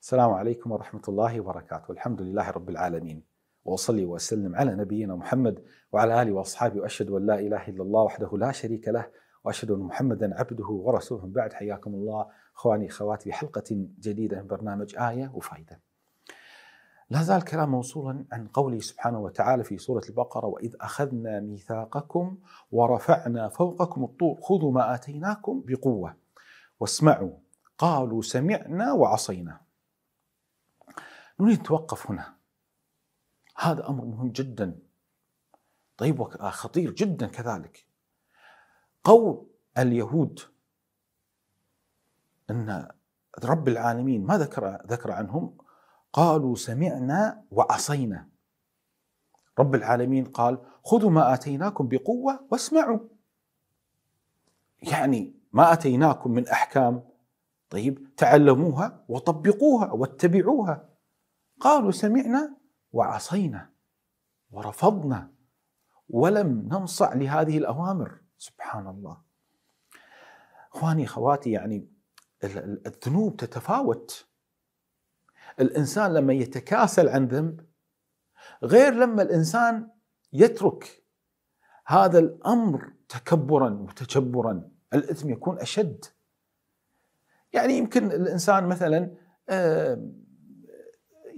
السلام عليكم ورحمة الله وبركاته الحمد لله رب العالمين وأصلي وأسلم على نبينا محمد وعلى آله وأصحابه وأشهد أن لا إله إلا الله وحده لا شريك له وأشهد أن محمدا عبده ورسوله بعد حياكم الله أخواني أخواتي حلقة جديدة من برنامج آية وفائدة لا زال الكلام موصولا عن قوله سبحانه وتعالى في سورة البقرة وإذ أخذنا ميثاقكم ورفعنا فوقكم الطور خذوا ما آتيناكم بقوة واسمعوا قالوا سمعنا وعصينا نريد نتوقف هنا هذا أمر مهم جدا طيب وخطير جدا كذلك قول اليهود أن رب العالمين ما ذكر ذكر عنهم قالوا سمعنا وعصينا رب العالمين قال خذوا ما آتيناكم بقوة واسمعوا يعني ما آتيناكم من أحكام طيب تعلموها وطبقوها واتبعوها قالوا سمعنا وعصينا ورفضنا ولم ننصع لهذه الأوامر سبحان الله اخواني اخواتي يعني الذنوب تتفاوت الانسان لما يتكاسل عن ذنب غير لما الانسان يترك هذا الامر تكبرا وتجبرا الاثم يكون اشد يعني يمكن الانسان مثلا آه،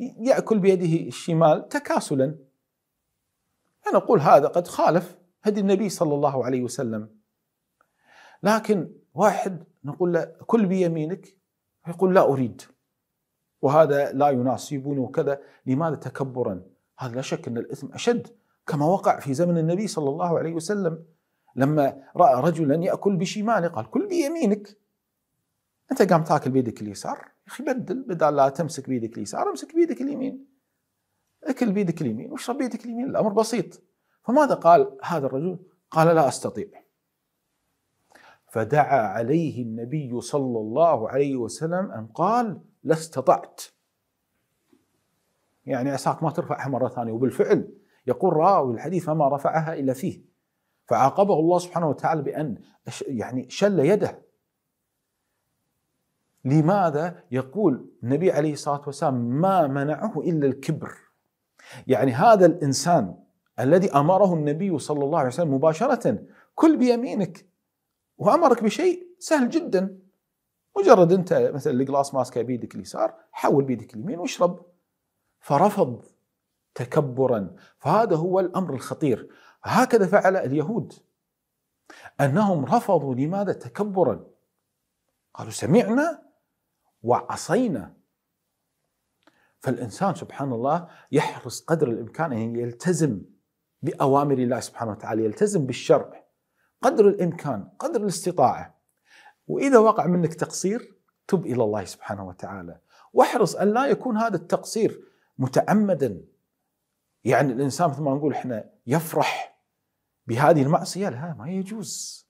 يأكل بيده الشمال تكاسلا انا اقول هذا قد خالف هدي النبي صلى الله عليه وسلم لكن واحد نقول له كل بيمينك يقول لا أريد وهذا لا يناسبني وكذا لماذا تكبرا هذا لا شك أن الإثم أشد كما وقع في زمن النبي صلى الله عليه وسلم لما رأى رجلا يأكل بشماله قال كل بيمينك أنت قام تاكل بيدك اليسار اخي بدل بدل لا تمسك بيدك اليسار امسك بيدك اليمين اكل بيدك اليمين واشرب بيدك اليمين الامر بسيط فماذا قال هذا الرجل قال لا استطيع فدعا عليه النبي صلى الله عليه وسلم ان قال لا استطعت يعني عساك ما ترفعها مره ثانيه وبالفعل يقول راوي الحديث فما رفعها الا فيه فعاقبه الله سبحانه وتعالى بان يعني شل يده لماذا يقول النبي عليه الصلاه والسلام ما منعه الا الكبر يعني هذا الانسان الذي امره النبي صلى الله عليه وسلم مباشره كل بيمينك وامرك بشيء سهل جدا مجرد انت مثلا القلاص ماسكه بيدك اليسار حول بيدك اليمين واشرب فرفض تكبرا فهذا هو الامر الخطير هكذا فعل اليهود انهم رفضوا لماذا تكبرا قالوا سمعنا وعصينا فالإنسان سبحان الله يحرص قدر الإمكان أن يلتزم بأوامر الله سبحانه وتعالى يلتزم بالشرع قدر الإمكان قدر الاستطاعة وإذا وقع منك تقصير تب إلى الله سبحانه وتعالى واحرص أن لا يكون هذا التقصير متعمدا يعني الإنسان مثل ما نقول إحنا يفرح بهذه المعصية لا ما يجوز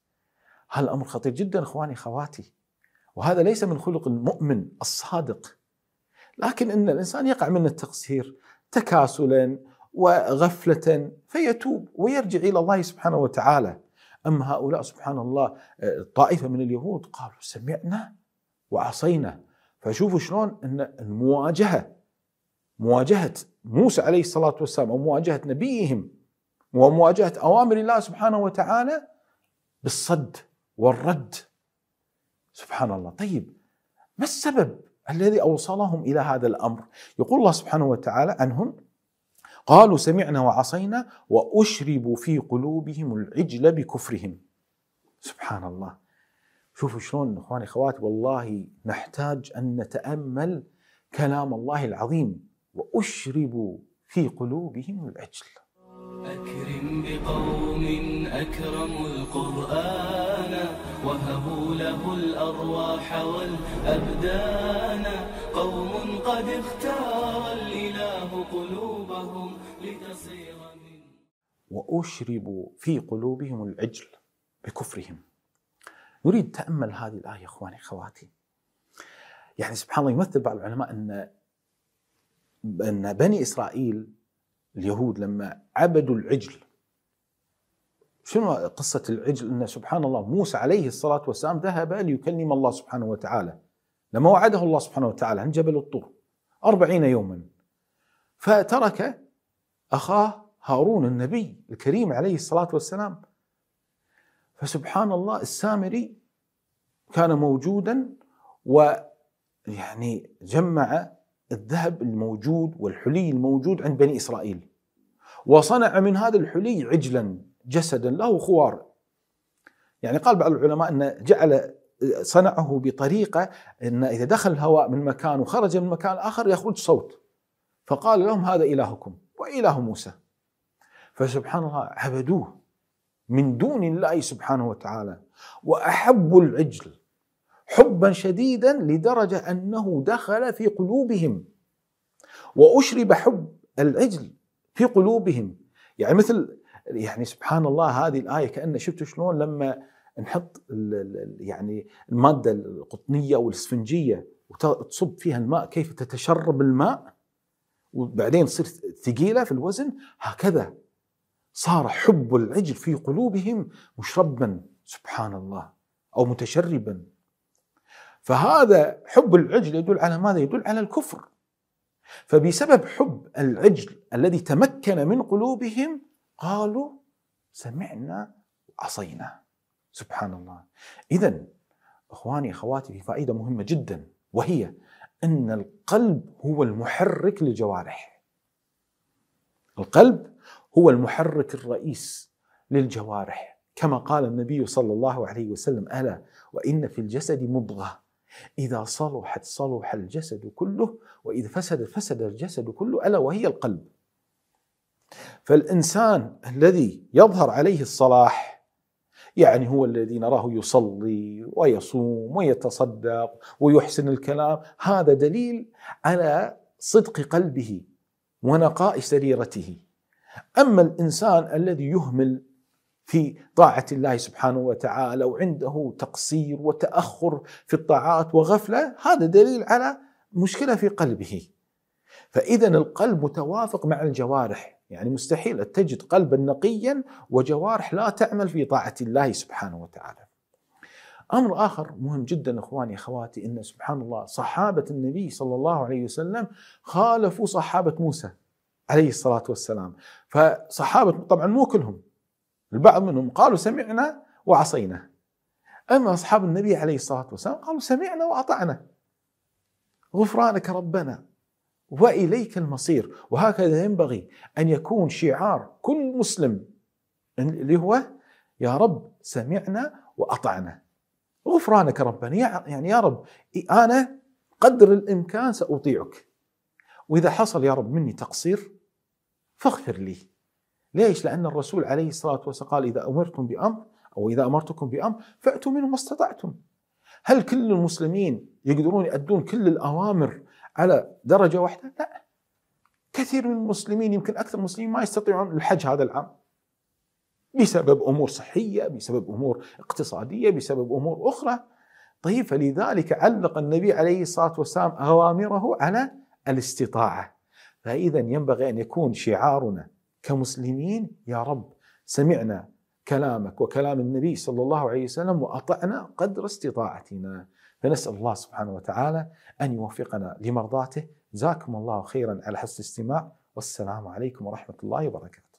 هذا الأمر خطير جدا إخواني خواتي وهذا ليس من خلق المؤمن الصادق لكن ان الانسان يقع من التقصير تكاسلا وغفله فيتوب ويرجع الى الله سبحانه وتعالى اما هؤلاء سبحان الله طائفه من اليهود قالوا سمعنا وعصينا فشوفوا شلون ان المواجهه مواجهه موسى عليه الصلاه والسلام او مواجهه نبيهم ومواجهه اوامر الله سبحانه وتعالى بالصد والرد سبحان الله طيب ما السبب الذي أوصلهم إلى هذا الأمر يقول الله سبحانه وتعالى عنهم قالوا سمعنا وعصينا وأشربوا في قلوبهم العجل بكفرهم سبحان الله شوفوا شلون اخواني اخواتي والله نحتاج ان نتامل كلام الله العظيم واشربوا في قلوبهم العجل. اكرم بقوم اكرموا القران وهبوا له الأرواح والأبدان قوم قد اختار الإله قلوبهم لتصير من وأشربوا في قلوبهم العجل بكفرهم نريد تأمل هذه الآية إخواني أخواتي يعني سبحان الله يمثل بعض العلماء أن أن بني إسرائيل اليهود لما عبدوا العجل شنو قصة العجل أن سبحان الله موسى عليه الصلاة والسلام ذهب ليكلم الله سبحانه وتعالى لما وعده الله سبحانه وتعالى عن جبل الطور أربعين يوما فترك أخاه هارون النبي الكريم عليه الصلاة والسلام فسبحان الله السامري كان موجودا ويعني جمع الذهب الموجود والحلي الموجود عند بني إسرائيل وصنع من هذا الحلي عجلا جسدا له خوار يعني قال بعض العلماء أن جعل صنعه بطريقة أن إذا دخل الهواء من مكان وخرج من مكان آخر يخرج صوت فقال لهم هذا إلهكم وإله موسى فسبحان الله عبدوه من دون الله سبحانه وتعالى وأحبوا العجل حبا شديدا لدرجة أنه دخل في قلوبهم وأشرب حب العجل في قلوبهم يعني مثل يعني سبحان الله هذه الايه كانه شفتوا شلون لما نحط يعني الماده القطنيه والاسفنجيه وتصب فيها الماء كيف تتشرب الماء وبعدين تصير ثقيله في الوزن هكذا صار حب العجل في قلوبهم مشربا سبحان الله او متشربا فهذا حب العجل يدل على ماذا؟ يدل على الكفر فبسبب حب العجل الذي تمكن من قلوبهم قالوا سمعنا وعصينا سبحان الله إذا إخواني أخواتي في فائدة مهمة جدا وهي أن القلب هو المحرك للجوارح القلب هو المحرك الرئيس للجوارح كما قال النبي صلى الله عليه وسلم ألا وإن في الجسد مضغة إذا صلحت صلح الجسد كله وإذا فسد فسد الجسد كله ألا وهي القلب فالإنسان الذي يظهر عليه الصلاح يعني هو الذي نراه يصلي ويصوم ويتصدق ويحسن الكلام هذا دليل على صدق قلبه ونقاء سريرته أما الإنسان الذي يهمل في طاعة الله سبحانه وتعالى وعنده تقصير وتأخر في الطاعات وغفلة هذا دليل على مشكلة في قلبه فإذا القلب متوافق مع الجوارح يعني مستحيل تجد قلبا نقيا وجوارح لا تعمل في طاعة الله سبحانه وتعالى أمر آخر مهم جدا إخواني أخواتي أن سبحان الله صحابة النبي صلى الله عليه وسلم خالفوا صحابة موسى عليه الصلاة والسلام فصحابة طبعا مو كلهم البعض منهم قالوا سمعنا وعصينا أما أصحاب النبي عليه الصلاة والسلام قالوا سمعنا وأطعنا غفرانك ربنا واليك المصير وهكذا ينبغي ان يكون شعار كل مسلم اللي هو يا رب سمعنا واطعنا غفرانك ربنا يعني يا رب انا قدر الامكان ساطيعك واذا حصل يا رب مني تقصير فاغفر لي ليش؟ لان الرسول عليه الصلاه والسلام قال اذا امرتم بامر او اذا امرتكم بامر فاتوا منه ما استطعتم هل كل المسلمين يقدرون يؤدون كل الاوامر على درجه واحده لا كثير من المسلمين يمكن اكثر المسلمين ما يستطيعون الحج هذا العام بسبب امور صحيه بسبب امور اقتصاديه بسبب امور اخرى طيب فلذلك علق النبي عليه الصلاه والسلام اوامره على الاستطاعه فاذا ينبغي ان يكون شعارنا كمسلمين يا رب سمعنا كلامك وكلام النبي صلى الله عليه وسلم واطعنا قدر استطاعتنا فنسأل الله سبحانه وتعالى أن يوفقنا لمرضاته جزاكم الله خيرا على حسن الاستماع والسلام عليكم ورحمة الله وبركاته